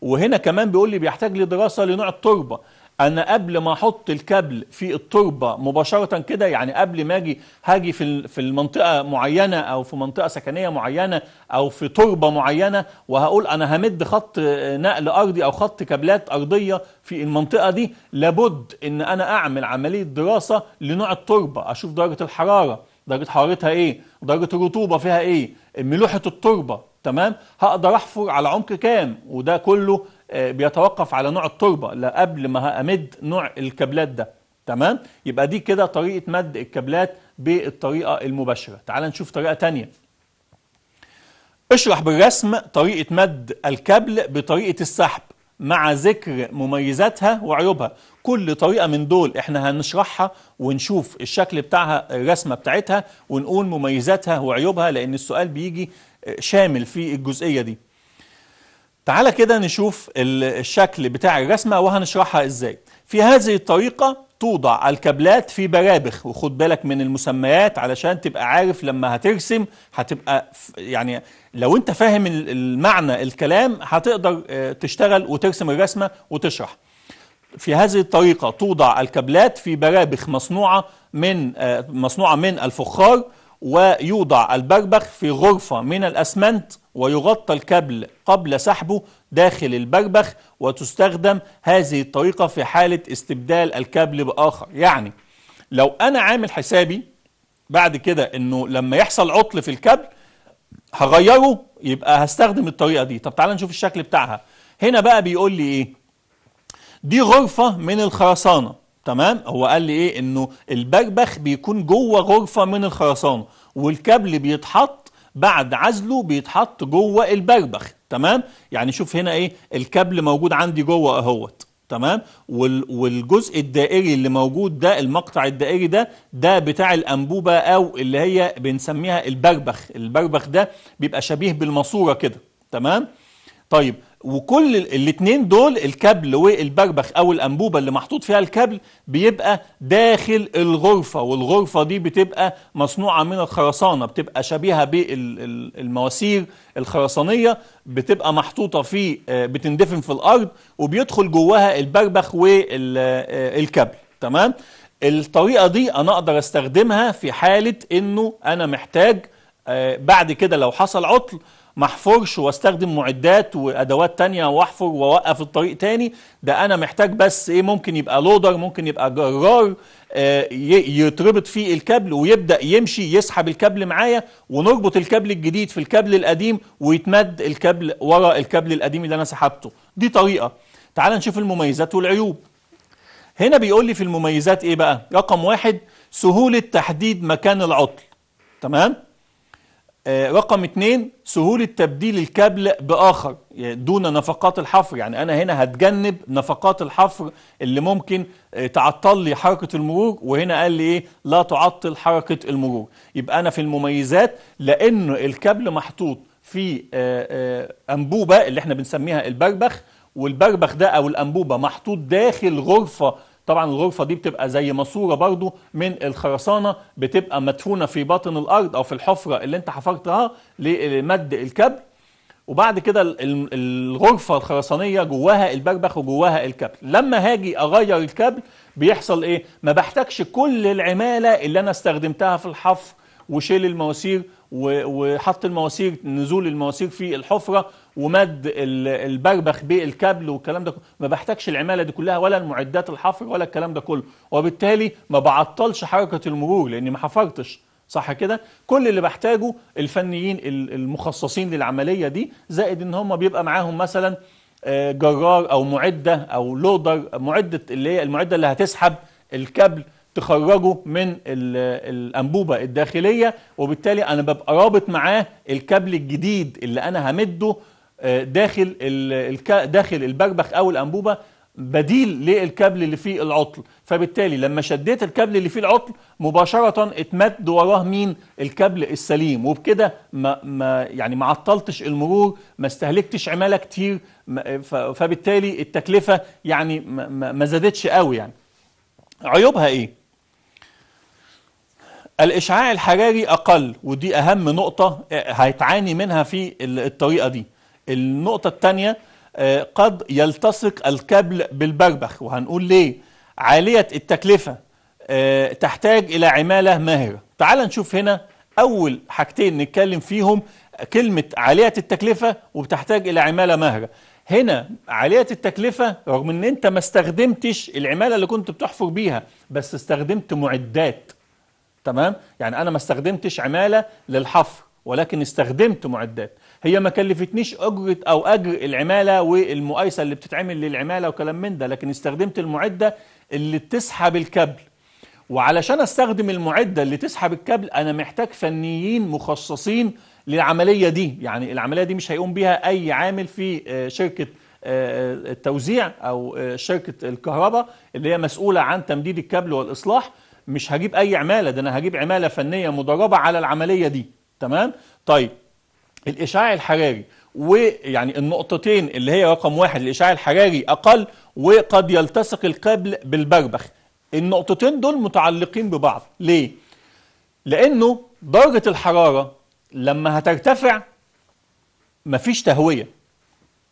وهنا كمان بيقول لي بيحتاج لدراسه لنوع التربه انا قبل ما احط الكابل في التربه مباشره كده يعني قبل ما اجي هاجي في في المنطقه معينه او في منطقه سكنيه معينه او في تربه معينه وهقول انا همد خط نقل ارضي او خط كابلات ارضيه في المنطقه دي لابد ان انا اعمل عمليه دراسه لنوع التربه اشوف درجه الحراره درجه حرارتها ايه درجه الرطوبه فيها ايه ملوحه التربه تمام هقدر احفر على عمق كام وده كله آه، بيتوقف على نوع التربه لا قبل ما امد نوع الكابلات ده تمام يبقى دي كده طريقه مد الكابلات بالطريقه المباشره تعال نشوف طريقه تانية اشرح بالرسم طريقه مد الكابل بطريقه السحب مع ذكر مميزاتها وعيوبها كل طريقه من دول احنا هنشرحها ونشوف الشكل بتاعها الرسمه بتاعتها ونقول مميزاتها وعيوبها لان السؤال بيجي آه، شامل في الجزئيه دي تعالى كده نشوف الشكل بتاع الرسمة وهنشرحها ازاي في هذه الطريقة توضع الكابلات في برابخ وخد بالك من المسميات علشان تبقى عارف لما هترسم هتبقى يعني لو انت فاهم المعنى الكلام هتقدر آه، تشتغل وترسم الرسمة وتشرح في هذه الطريقة توضع الكابلات في برابخ مصنوعة من آه، مصنوعة من الفخار ويوضع البربخ في غرفة من الأسمنت ويغطى الكابل قبل سحبه داخل البربخ وتستخدم هذه الطريقة في حالة استبدال الكابل بآخر يعني لو أنا عامل حسابي بعد كده أنه لما يحصل عطل في الكابل هغيره يبقى هستخدم الطريقة دي طب تعال نشوف الشكل بتاعها هنا بقى بيقول لي إيه دي غرفة من الخرسانة تمام هو قال لي ايه انه البغبخ بيكون جوه غرفه من الخرسانه والكابل بيتحط بعد عزله بيتحط جوه البغبخ تمام يعني شوف هنا ايه الكابل موجود عندي جوه اهوت تمام والجزء الدائري اللي موجود ده المقطع الدائري ده ده بتاع الانبوبه او اللي هي بنسميها البربخ البربخ ده بيبقى شبيه بالماسوره كده تمام طيب وكل الاثنين دول الكابل والبربخ او الانبوبه اللي محطوط فيها الكابل بيبقى داخل الغرفه والغرفه دي بتبقى مصنوعه من الخرسانه بتبقى شبيهه بالمواسير الخرسانيه بتبقى محطوطه في آه، بتندفن في الارض وبيدخل جواها البربخ والكابل آه، تمام الطريقه دي انا اقدر استخدمها في حاله انه انا محتاج آه، بعد كده لو حصل عطل ما احفرش واستخدم معدات وادوات تانية واحفر واوقف الطريق تاني ده انا محتاج بس ايه ممكن يبقى لودر ممكن يبقى جرار آه، يتربط فيه الكابل ويبدا يمشي يسحب الكابل معايا ونربط الكابل الجديد في الكابل القديم ويتمد الكابل ورا الكابل القديم اللي انا سحبته دي طريقه تعال نشوف المميزات والعيوب هنا بيقول لي في المميزات ايه بقى رقم واحد سهوله تحديد مكان العطل تمام آه، رقم اتنين سهولة تبديل الكابل بآخر يعني دون نفقات الحفر يعني أنا هنا هتجنب نفقات الحفر اللي ممكن آه، تعطل لي حركة المرور وهنا قال لي إيه لا تعطل حركة المرور يبقى أنا في المميزات لأن الكابل محطوط في آه، أنبوبة اللي احنا بنسميها البربخ والبربخ ده أو الأنبوبة محطوط داخل غرفة طبعا الغرفة دي بتبقى زي ماسورة برضو من الخرسانة بتبقى مدفونة في باطن الأرض أو في الحفرة اللي أنت حفرتها لمد الكابل وبعد كده الغرفة الخرسانية جواها البربخ وجواها الكابل لما هاجي أغير الكابل بيحصل إيه؟ ما بحتاجش كل العمالة اللي أنا استخدمتها في الحفر وشيل المواسير وحط المواسير نزول المواسير في الحفرة ومد البربخ بالكابل والكلام ده ما بحتاجش العماله دي كلها ولا المعدات الحفر ولا الكلام ده كله وبالتالي ما بعطلش حركه المرور لاني ما حفرتش صح كده كل اللي بحتاجه الفنيين المخصصين للعمليه دي زائد ان هم بيبقى معاهم مثلا آه، جرار او معده او لودر معده اللي هي المعده اللي هتسحب الكابل تخرجه من الانبوبه الداخليه وبالتالي انا ببقى رابط معاه الكابل الجديد اللي انا همده آه، داخل داخل البكبخ او الانبوبه بديل للكابل اللي فيه العطل فبالتالي لما شديت الكابل اللي فيه العطل مباشره اتمد وراه مين الكابل السليم وبكده ما, ما يعني ما عطلتش المرور ما استهلكتش عماله كتير فبالتالي التكلفه يعني ما, ما زادتش قوي يعني عيوبها ايه الاشعاع الحراري اقل ودي اهم نقطه آه، هيتعاني منها في الطريقه دي النقطة الثانية آه، قد يلتصق الكابل بالبربخ وهنقول ليه عالية التكلفة آه، تحتاج إلى عمالة ماهرة تعال نشوف هنا أول حاجتين نتكلم فيهم كلمة عالية التكلفة وبتحتاج إلى عمالة ماهرة هنا عالية التكلفة رغم ان انت ما استخدمتش العمالة اللي كنت بتحفر بيها بس استخدمت معدات تمام يعني انا ما استخدمتش عمالة للحفر ولكن استخدمت معدات هي ما كلفتنيش اجره او اجر العماله والمقايسه اللي بتتعمل للعماله وكلام من ده لكن استخدمت المعده اللي بتسحب الكابل وعلشان استخدم المعده اللي تسحب الكابل انا محتاج فنيين مخصصين للعمليه دي يعني العمليه دي مش هيقوم بها اي عامل في آه، شركه آه، آه، التوزيع او شركه الكهرباء اللي هي مسؤوله عن تمديد الكابل والاصلاح مش هجيب اي عماله ده انا هجيب عماله فنيه مدربه على العمليه دي تمام طيب الإشعاع الحراري ويعني النقطتين اللي هي رقم واحد الإشعاع الحراري أقل وقد يلتصق الكابل بالبربخ النقطتين دول متعلقين ببعض ليه؟ لأنه درجة الحرارة لما هترتفع مفيش تهوية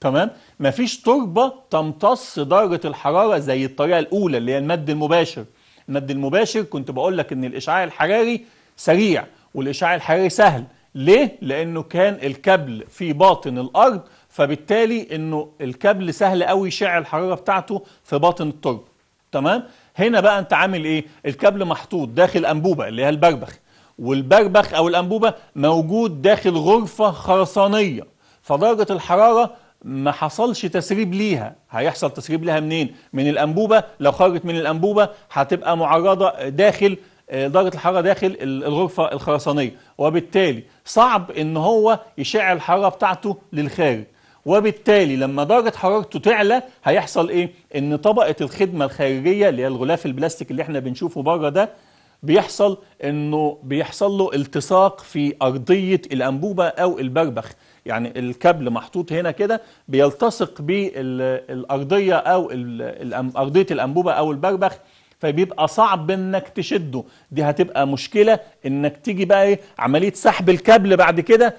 تمام؟ مفيش تربة تمتص درجة الحرارة زي الطريقة الأولى اللي هي المد المباشر المد المباشر كنت بقول لك إن الإشعاع الحراري سريع والإشعاع الحراري سهل ليه؟ لأنه كان الكابل في باطن الأرض فبالتالي أنه الكابل سهل قوي يشع الحرارة بتاعته في باطن التربة تمام؟ هنا بقى أنت عامل إيه؟ الكابل محطوط داخل أنبوبة اللي هي البربخ والبربخ أو الأنبوبة موجود داخل غرفة خرسانية فدرجة الحرارة ما حصلش تسريب ليها هيحصل تسريب لها منين؟ من الأنبوبة لو خرجت من الأنبوبة هتبقى معرضة داخل آه، درجه الحراره داخل الغرفه الخرسانيه وبالتالي صعب ان هو يشع الحراره بتاعته للخارج وبالتالي لما درجه حرارته تعلى هيحصل ايه ان طبقه الخدمه الخارجيه اللي هي الغلاف البلاستيك اللي احنا بنشوفه بره ده بيحصل انه بيحصل له التصاق في ارضيه الانبوبه او البربخ يعني الكابل محطوط هنا كده بيلتصق بالارضيه او ارضيه الانبوبه او البربخ فبيبقى صعب انك تشده دي هتبقى مشكله انك تيجي بقى ايه عمليه سحب الكابل بعد كده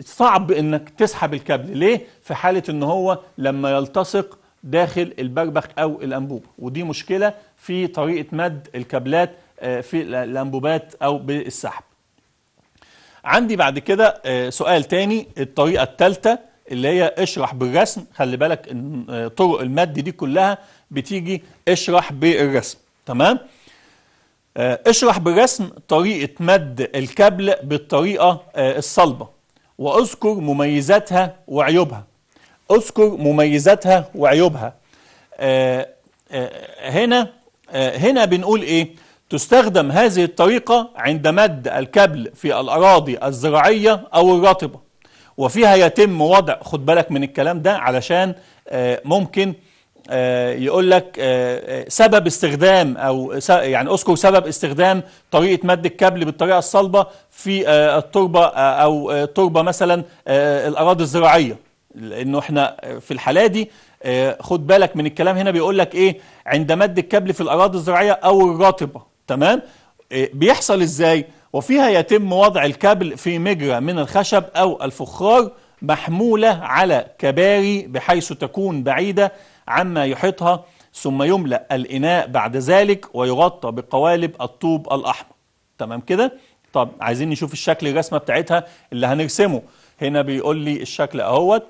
صعب انك تسحب الكابل ليه في حاله ان هو لما يلتصق داخل البربخ او الانبوب ودي مشكله في طريقه مد الكابلات آه، في الانبوبات او بالسحب عندي بعد كده آه، سؤال تاني الطريقه الثالثه اللي هي اشرح بالرسم خلي بالك آه، طرق المد دي كلها بتيجي اشرح بالرسم تمام آه، اشرح بالرسم طريقة مد الكابل بالطريقة آه، الصلبة واذكر مميزاتها وعيوبها اذكر مميزاتها وعيوبها آه، هنا هنا بنقول ايه تستخدم هذه الطريقة عند مد الكابل في الأراضي الزراعية أو الرطبة وفيها يتم وضع خد بالك من الكلام ده علشان ممكن آه، يقول لك آه، آه، سبب استخدام او يعني اذكر سبب استخدام طريقه مد الكابل بالطريقه الصلبه في التربه او تربه مثلا الاراضي الزراعيه لانه احنا في الحاله دي خد بالك من الكلام هنا بيقول لك ايه عند مد الكابل في الاراضي الزراعيه او الرطبه تمام بيحصل ازاي وفيها يتم وضع الكابل في مجرى من الخشب او الفخار محموله على كباري بحيث تكون بعيده عما يحيطها ثم يملأ الإناء بعد ذلك ويغطى بقوالب الطوب الأحمر تمام كده طب عايزين نشوف الشكل الرسمة بتاعتها اللي هنرسمه هنا بيقول لي الشكل اهوت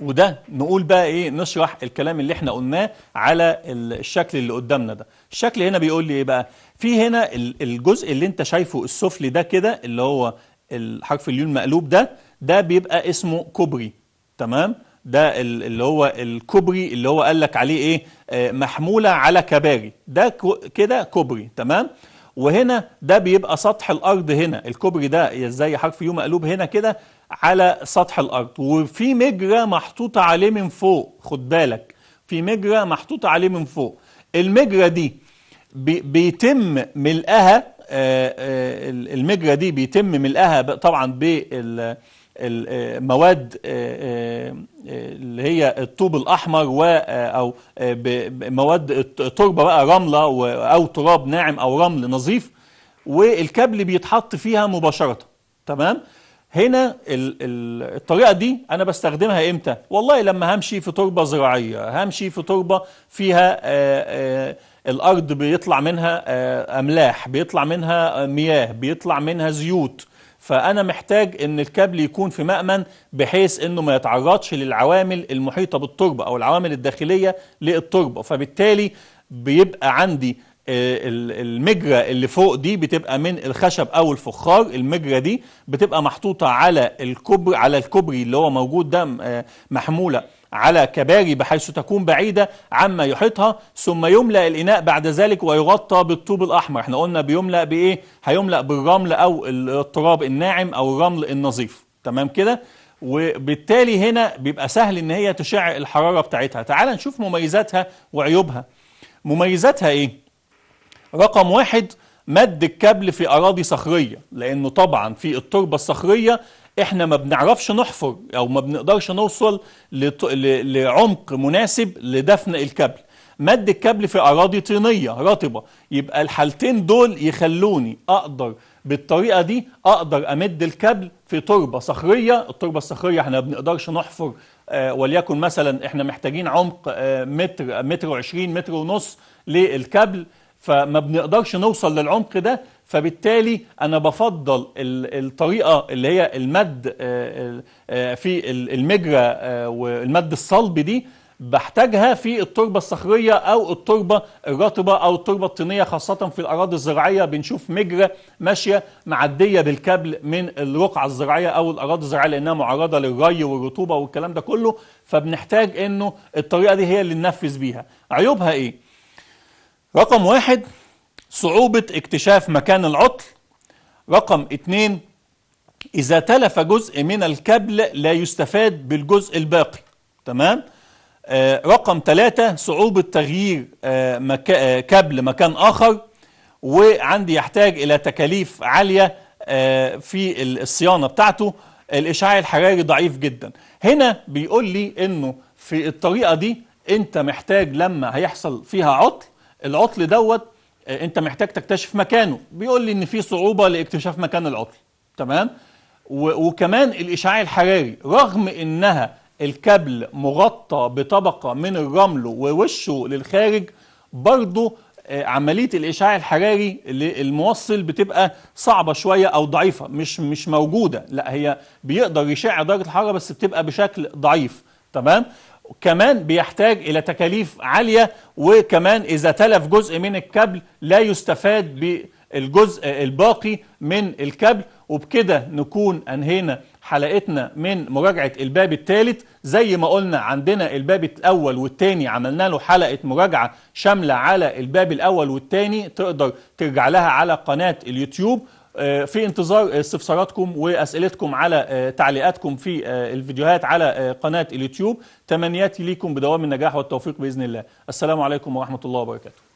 وده نقول بقى ايه نشرح الكلام اللي احنا قلناه على الشكل اللي قدامنا ده الشكل هنا بيقول لي ايه بقى في هنا الجزء اللي انت شايفه السفلي ده كده اللي هو الحرف اليون المقلوب ده ده بيبقى اسمه كوبري تمام ده اللي هو الكوبري اللي هو قال لك عليه ايه آه، محموله على كباري ده كده كوبري تمام وهنا ده بيبقى سطح الارض هنا الكوبري ده زي حرف يو مقلوب هنا كده على سطح الارض وفي مجرى محطوطه عليه من فوق خد بالك في مجرى محطوطه عليه من فوق المجرى دي بيتم ملئها آه، آه، المجرى دي بيتم ملئها طبعا بال آه، مواد آه، آه، اللي هي الطوب الاحمر و او مواد تربه بقى رمله او تراب ناعم او رمل نظيف والكابل بيتحط فيها مباشره تمام هنا الطريقه دي انا بستخدمها امتى والله لما همشي في تربه زراعيه همشي في تربه فيها الارض بيطلع منها املاح بيطلع منها مياه بيطلع منها زيوت فأنا محتاج إن الكابل يكون في مأمن بحيث إنه ما يتعرضش للعوامل المحيطة بالتربة أو العوامل الداخلية للتربة فبالتالي بيبقى عندي آه، المجرة اللي فوق دي بتبقى من الخشب أو الفخار المجرة دي بتبقى محطوطة على الكبر على الكوبري اللي هو موجود ده آه، محمولة على كباري بحيث تكون بعيدة عما يحيطها ثم يملأ الإناء بعد ذلك ويغطى بالطوب الأحمر احنا قلنا بيملأ بإيه؟ هيملأ بالرمل أو التراب الناعم أو الرمل النظيف تمام كده؟ وبالتالي هنا بيبقى سهل ان هي تشع الحرارة بتاعتها تعال نشوف مميزاتها وعيوبها مميزاتها ايه رقم واحد مد الكابل في اراضي صخرية لانه طبعا في التربة الصخرية احنا ما بنعرفش نحفر او ما بنقدرش نوصل لط... ل... لعمق مناسب لدفن الكابل مد الكابل في اراضي طينيه رطبه يبقى الحالتين دول يخلوني اقدر بالطريقه دي اقدر امد الكابل في تربه صخريه التربه الصخريه احنا ما بنقدرش نحفر آه وليكن مثلا احنا محتاجين عمق آه متر متر و20 متر ونص للكابل فما بنقدرش نوصل للعمق ده فبالتالي انا بفضل الطريقه اللي هي المد آه، آه، آه، في المجرى والمد الصلب دي بحتاجها في التربه الصخريه او التربه الرطبه او التربه الطينيه خاصه في الاراضي الزراعيه بنشوف مجرى ماشيه معديه بالكابل من الرقعه الزراعيه او الاراضي الزراعيه لانها معرضه للري والرطوبه والكلام ده كله فبنحتاج انه الطريقه دي هي اللي ننفذ بيها عيوبها ايه رقم واحد صعوبة اكتشاف مكان العطل رقم اثنين إذا تلف جزء من الكابل لا يستفاد بالجزء الباقي تمام آه رقم ثلاثة صعوبة تغيير آه آه كابل مكان آخر وعندي يحتاج إلى تكاليف عالية آه، في الصيانة بتاعته الإشعاع الحراري ضعيف جدا هنا بيقول لي إنه في الطريقة دي أنت محتاج لما هيحصل فيها عطل العطل دوت آه، انت محتاج تكتشف مكانه بيقول لي ان في صعوبه لاكتشاف مكان العطل تمام وكمان الاشعاع الحراري رغم انها الكابل مغطى بطبقه من الرمل ووشه للخارج برضه آه، عمليه الاشعاع الحراري للموصل بتبقى صعبه شويه او ضعيفه مش مش موجوده لا هي بيقدر يشع درجه الحراره بس بتبقى بشكل ضعيف تمام كمان بيحتاج إلى تكاليف عالية وكمان إذا تلف جزء من الكابل لا يستفاد بالجزء الباقي من الكابل وبكده نكون أنهينا حلقتنا من مراجعة الباب الثالث زي ما قلنا عندنا الباب الأول والثاني عملنا له حلقة مراجعة شاملة على الباب الأول والثاني تقدر ترجع لها على قناة اليوتيوب آه، في انتظار آه، استفساراتكم واسئلتكم على آه، تعليقاتكم في الفيديوهات على قناه اليوتيوب تمنياتي ليكم بدوام النجاح والتوفيق باذن الله السلام عليكم ورحمه الله وبركاته